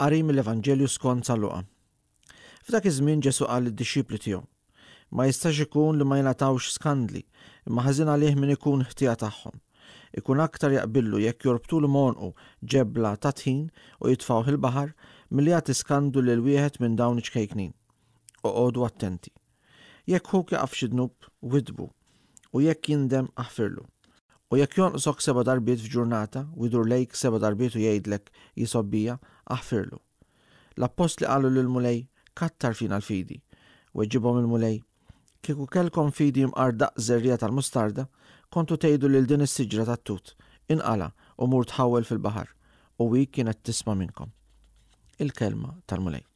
Qarim l-Evangelju skont tal Luqa. F'dak iż-żmien Ġesu qal id-dixxipli tiegħu. Ma jistax ikun li ma jingħatawx skandli, imma ħażin għalih min ikun ħtija tagħhom. Ikun aktar jaqbillu jekk jorbtu l monqu ġebla ta' tħin u jitfawh il-baħar milli jagħti skandlu lil wieħed minn dawn iċkejknin. Oqogħdu attenti. Jekk hu jaqaf xi dnub widbu u jekk jindem aħfirlu. U jekk jonqsok seba darbiet f'ġurnata u jidur lejk seba darbiet u jgħidlek jisobbija, aħfirlu. L-appost li qalu lil mulej kattar fina l-fidi u jġibom il-mulej. Kieku kelkom fidi mqardaq zerrija tal-mustarda, kontu tgħidu lil din is-siġra tat-tut, inqala u mur tħawel fil-baħar u wik kienet tisma' minnkom. Il-kelma tal-mulej.